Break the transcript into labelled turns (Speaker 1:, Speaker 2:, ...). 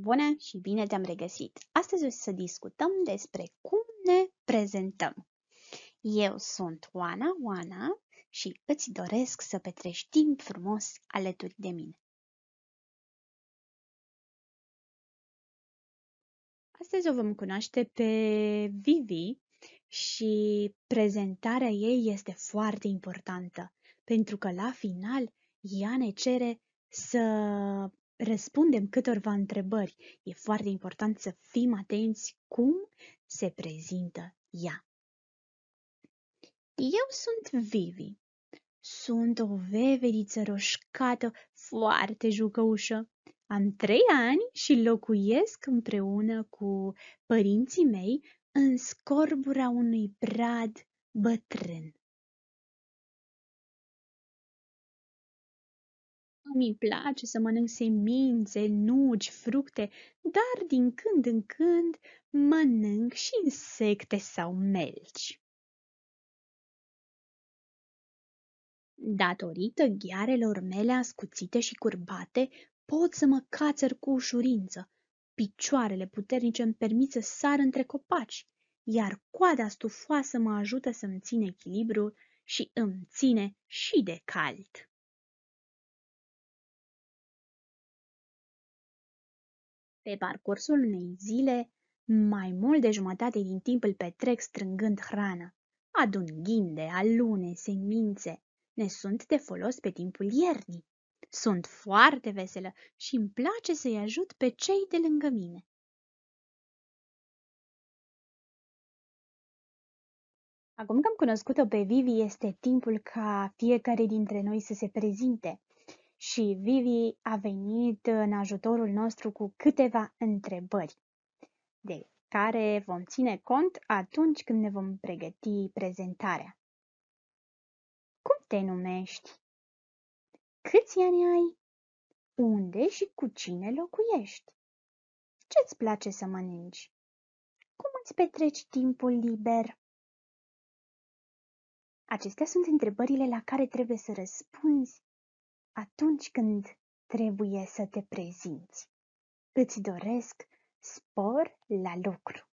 Speaker 1: Bună și bine te-am regăsit! Astăzi o să discutăm despre cum ne prezentăm. Eu sunt Oana Oana și îți doresc să petreci timp frumos alături de mine. Astăzi o vom cunoaște pe Vivi și prezentarea ei este foarte importantă pentru că la final ea ne cere să răspundem câtorva întrebări. E foarte important să fim atenți cum se prezintă ea. Eu sunt Vivi. Sunt o veveriță roșcată foarte jucăușă. Am trei ani și locuiesc împreună cu părinții mei în scorbura unui brad bătrân. mi place să mănânc semințe, nuci, fructe, dar din când în când mănânc și insecte sau melci. Datorită ghearelor mele ascuțite și curbate, pot să mă cațăr cu ușurință. Picioarele puternice îmi permit să sar între copaci, iar coada stufoasă mă ajută să-mi țin echilibrul și îmi ține și de cald. Pe parcursul unei zile, mai mult de jumătate din timp îl petrec strângând hrană. Adun ghinde, alune, semințe. Ne sunt de folos pe timpul iernii. Sunt foarte veselă și îmi place să-i ajut pe cei de lângă mine. Acum că am cunoscut-o pe Vivi, este timpul ca fiecare dintre noi să se prezinte și Vivi a venit în ajutorul nostru cu câteva întrebări, de care vom ține cont atunci când ne vom pregăti prezentarea. Cum te numești? Câți ani ai? Unde și cu cine locuiești? Ce-ți place să mănânci? Cum îți petreci timpul liber? Acestea sunt întrebările la care trebuie să răspunzi atunci când trebuie să te prezinți. Îți doresc spor la lucru!